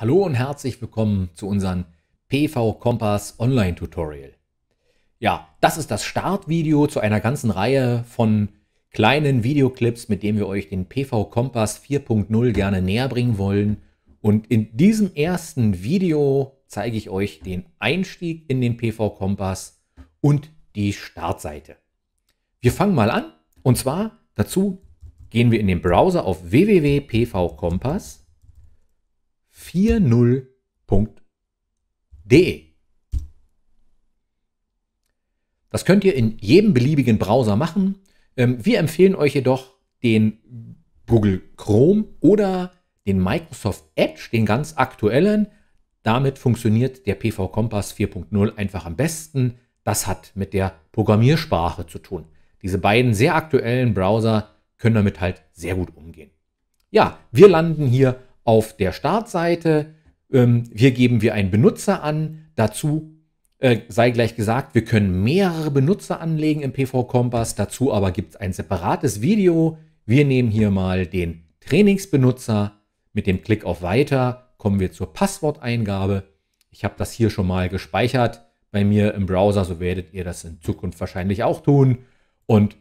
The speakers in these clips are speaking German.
Hallo und herzlich willkommen zu unserem PV Kompass Online Tutorial. Ja, das ist das Startvideo zu einer ganzen Reihe von kleinen Videoclips, mit denen wir euch den PV Kompass 4.0 gerne näher bringen wollen. Und in diesem ersten Video zeige ich euch den Einstieg in den PV Kompass und die Startseite. Wir fangen mal an und zwar dazu gehen wir in den Browser auf www.pvkompass.com 40.de. Das könnt ihr in jedem beliebigen Browser machen. Ähm, wir empfehlen euch jedoch den Google Chrome oder den Microsoft Edge, den ganz aktuellen. Damit funktioniert der PV Compass 4.0 einfach am besten. Das hat mit der Programmiersprache zu tun. Diese beiden sehr aktuellen Browser können damit halt sehr gut umgehen. Ja, wir landen hier auf der Startseite. Ähm, hier geben wir einen Benutzer an. Dazu äh, sei gleich gesagt, wir können mehrere Benutzer anlegen im PV Kompass. Dazu aber gibt es ein separates Video. Wir nehmen hier mal den Trainingsbenutzer. Mit dem Klick auf Weiter kommen wir zur Passworteingabe. Ich habe das hier schon mal gespeichert bei mir im Browser, so werdet ihr das in Zukunft wahrscheinlich auch tun. Und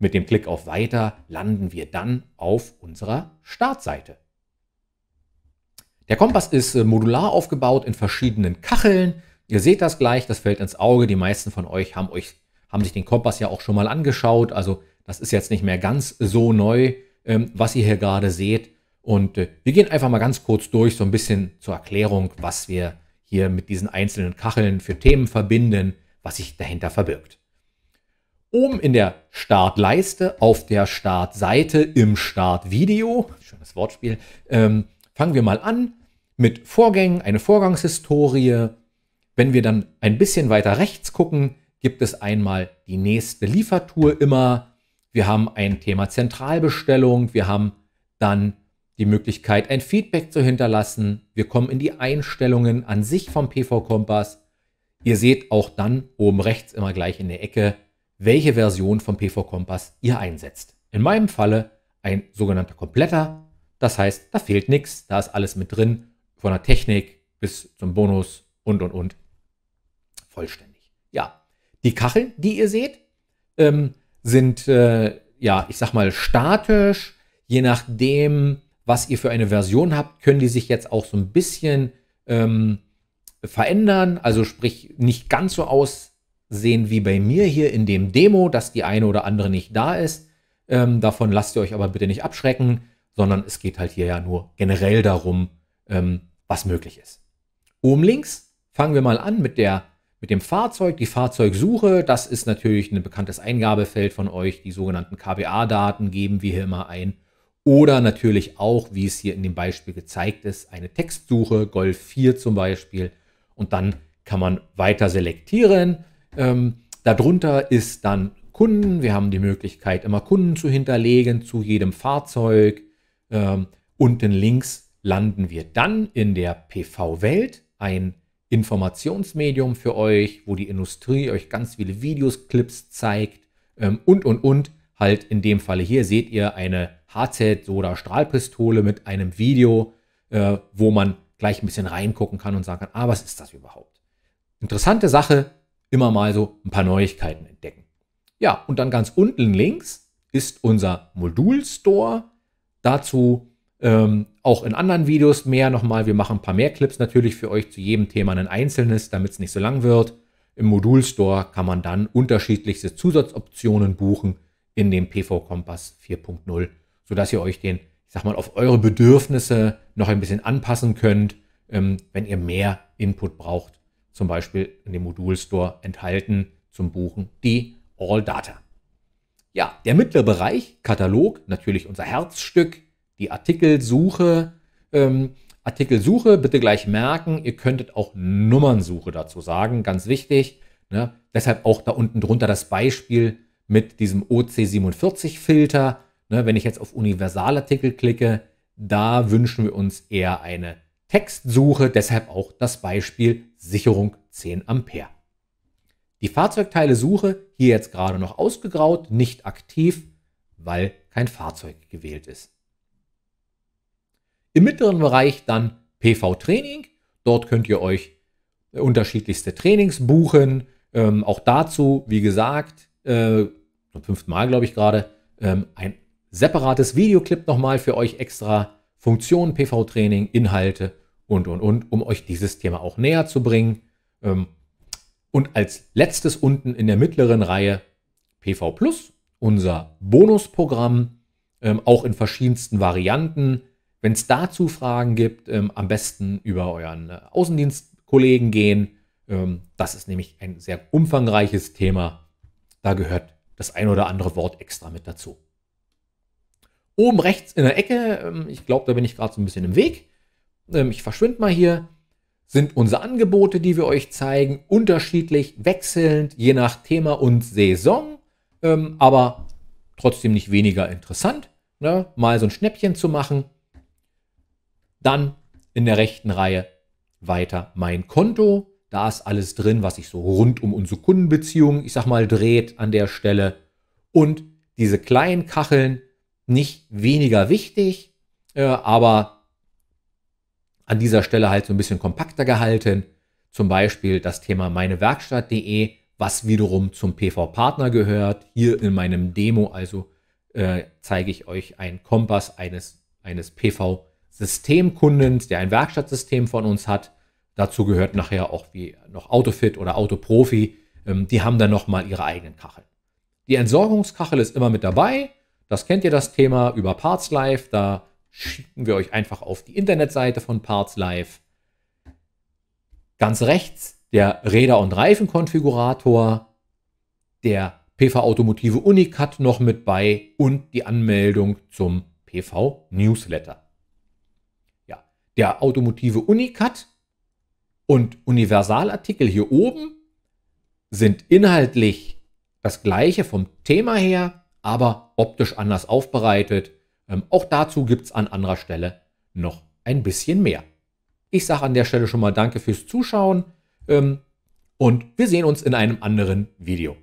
mit dem Klick auf Weiter landen wir dann auf unserer Startseite. Der Kompass ist äh, modular aufgebaut in verschiedenen Kacheln. Ihr seht das gleich, das fällt ins Auge. Die meisten von euch haben, euch, haben sich den Kompass ja auch schon mal angeschaut. Also das ist jetzt nicht mehr ganz so neu, ähm, was ihr hier gerade seht. Und äh, wir gehen einfach mal ganz kurz durch, so ein bisschen zur Erklärung, was wir hier mit diesen einzelnen Kacheln für Themen verbinden, was sich dahinter verbirgt. Oben in der Startleiste, auf der Startseite, im Startvideo, schönes Wortspiel, ähm, fangen wir mal an mit Vorgängen, eine Vorgangshistorie. Wenn wir dann ein bisschen weiter rechts gucken, gibt es einmal die nächste Liefertour immer. Wir haben ein Thema Zentralbestellung. Wir haben dann die Möglichkeit, ein Feedback zu hinterlassen. Wir kommen in die Einstellungen an sich vom PV-Kompass. Ihr seht auch dann oben rechts immer gleich in der Ecke, welche Version vom PV-Kompass ihr einsetzt. In meinem Falle ein sogenannter Kompletter. Das heißt, da fehlt nichts, da ist alles mit drin von der Technik bis zum Bonus und, und, und. Vollständig. Ja, die Kacheln, die ihr seht, ähm, sind, äh, ja, ich sag mal, statisch. Je nachdem, was ihr für eine Version habt, können die sich jetzt auch so ein bisschen ähm, verändern. Also sprich, nicht ganz so aussehen wie bei mir hier in dem Demo, dass die eine oder andere nicht da ist. Ähm, davon lasst ihr euch aber bitte nicht abschrecken, sondern es geht halt hier ja nur generell darum, ähm, was möglich ist. Oben links fangen wir mal an mit, der, mit dem Fahrzeug, die Fahrzeugsuche. Das ist natürlich ein bekanntes Eingabefeld von euch. Die sogenannten KBA-Daten geben wir hier immer ein. Oder natürlich auch, wie es hier in dem Beispiel gezeigt ist, eine Textsuche, Golf 4 zum Beispiel. Und dann kann man weiter selektieren. Ähm, darunter ist dann Kunden. Wir haben die Möglichkeit, immer Kunden zu hinterlegen zu jedem Fahrzeug. Ähm, unten links landen wir dann in der PV-Welt, ein Informationsmedium für euch, wo die Industrie euch ganz viele Videos, Clips zeigt ähm, und, und, und. Halt in dem Falle hier seht ihr eine HZ-Soda-Strahlpistole mit einem Video, äh, wo man gleich ein bisschen reingucken kann und sagen kann, ah, was ist das überhaupt? Interessante Sache, immer mal so ein paar Neuigkeiten entdecken. Ja, und dann ganz unten links ist unser Modul-Store. Dazu ähm, auch in anderen Videos mehr nochmal. Wir machen ein paar mehr Clips natürlich für euch zu jedem Thema ein einzelnes, damit es nicht so lang wird. Im Modul Store kann man dann unterschiedlichste Zusatzoptionen buchen in dem PV Kompass 4.0, sodass ihr euch den, ich sag mal, auf eure Bedürfnisse noch ein bisschen anpassen könnt, ähm, wenn ihr mehr Input braucht, zum Beispiel in dem Modul Store enthalten zum Buchen die All Data. Ja, der mittlere Bereich, Katalog, natürlich unser Herzstück, die Artikelsuche, ähm, Artikelsuche, bitte gleich merken, ihr könntet auch Nummernsuche dazu sagen, ganz wichtig. Ne? Deshalb auch da unten drunter das Beispiel mit diesem OC47-Filter. Ne? Wenn ich jetzt auf Universalartikel klicke, da wünschen wir uns eher eine Textsuche, deshalb auch das Beispiel Sicherung 10 Ampere. Die Fahrzeugteile-Suche hier jetzt gerade noch ausgegraut, nicht aktiv, weil kein Fahrzeug gewählt ist. Im mittleren Bereich dann PV Training. Dort könnt ihr euch äh, unterschiedlichste Trainings buchen. Ähm, auch dazu, wie gesagt, äh, zum fünften Mal glaube ich gerade, ähm, ein separates Videoclip nochmal für euch extra. Funktionen, PV-Training, Inhalte und, und, und, um euch dieses Thema auch näher zu bringen. Ähm, und als letztes unten in der mittleren Reihe PV Plus, unser Bonusprogramm, ähm, auch in verschiedensten Varianten, wenn es dazu Fragen gibt, ähm, am besten über euren äh, Außendienstkollegen gehen. Ähm, das ist nämlich ein sehr umfangreiches Thema. Da gehört das ein oder andere Wort extra mit dazu. Oben rechts in der Ecke, ähm, ich glaube, da bin ich gerade so ein bisschen im Weg. Ähm, ich verschwinde mal hier. Sind unsere Angebote, die wir euch zeigen, unterschiedlich, wechselnd, je nach Thema und Saison, ähm, aber trotzdem nicht weniger interessant. Ne? Mal so ein Schnäppchen zu machen. Dann in der rechten Reihe weiter mein Konto. Da ist alles drin, was sich so rund um unsere Kundenbeziehungen, ich sag mal, dreht an der Stelle. Und diese kleinen Kacheln nicht weniger wichtig, äh, aber an dieser Stelle halt so ein bisschen kompakter gehalten. Zum Beispiel das Thema meinewerkstatt.de, was wiederum zum PV-Partner gehört. Hier in meinem Demo also äh, zeige ich euch einen Kompass eines, eines PV-Partners Systemkunden, der ein Werkstattsystem von uns hat. Dazu gehört nachher auch wie noch Autofit oder Autoprofi. Ähm, die haben dann nochmal ihre eigenen Kacheln. Die Entsorgungskachel ist immer mit dabei. Das kennt ihr das Thema über Parts Da schicken wir euch einfach auf die Internetseite von Parts Ganz rechts der Räder- und Reifenkonfigurator, der PV Automotive Unicat noch mit bei und die Anmeldung zum PV Newsletter der Automotive Unicut und Universalartikel hier oben sind inhaltlich das gleiche vom Thema her, aber optisch anders aufbereitet. Ähm, auch dazu gibt es an anderer Stelle noch ein bisschen mehr. Ich sage an der Stelle schon mal Danke fürs Zuschauen ähm, und wir sehen uns in einem anderen Video.